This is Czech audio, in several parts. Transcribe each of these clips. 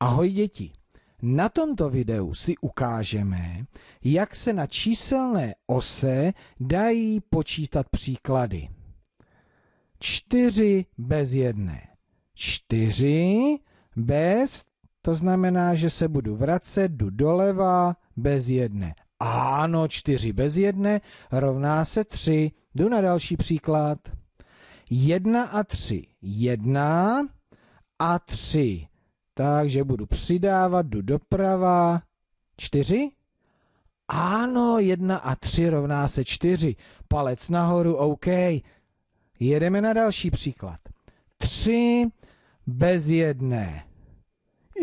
Ahoj děti! Na tomto videu si ukážeme, jak se na číselné ose dají počítat příklady. 4 bez jedné. 4 bez, to znamená, že se budu vracet, jdu doleva, bez jedné. Ano, 4 bez jedné rovná se 3. Jdu na další příklad. 1 a 3. 1 a 3. Takže budu přidávat, jdu doprava. 4? Ano, 1 a 3 rovná se 4. Palec nahoru, OK. Jedeme na další příklad. 3 bez jedné.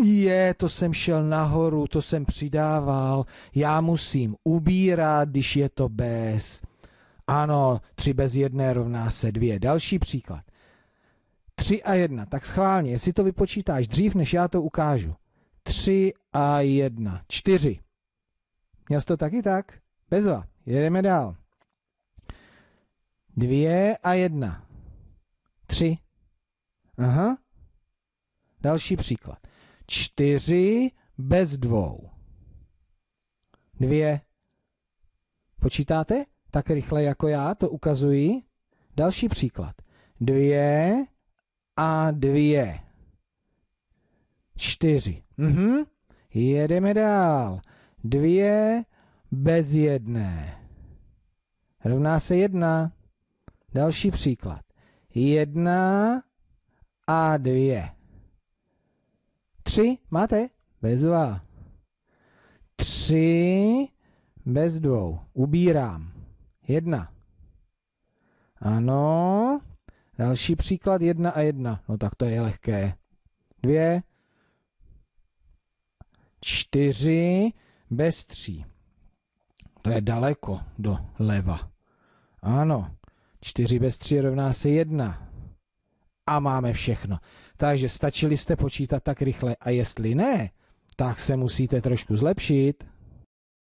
Je, to jsem šel nahoru, to jsem přidával. Já musím ubírat, když je to bez. Ano, 3 bez jedné rovná se 2. Další příklad. 3 a 1. Tak schválně, jestli to vypočítáš dřív, než já to ukážu. 3 a 1. 4. Měl jsi to taky tak? Bezva. Jedeme dál. 2 a 1. 3. Aha. Další příklad. 4 bez dvou. 2. Počítáte? Tak rychle jako já to ukazuji. Další příklad. 2 a dvě. Čtyři. Mhm. Jedeme dál. Dvě bez jedné. Rovná se jedna. Další příklad. Jedna a dvě. Tři máte? Bez dva. Tři bez dvou. Ubírám. Jedna. Ano, Další příklad, jedna a jedna. No tak to je lehké. Dvě. Čtyři. Bez tří. To je daleko do leva. Ano. Čtyři bez tří rovná se jedna. A máme všechno. Takže stačili jste počítat tak rychle. A jestli ne, tak se musíte trošku zlepšit.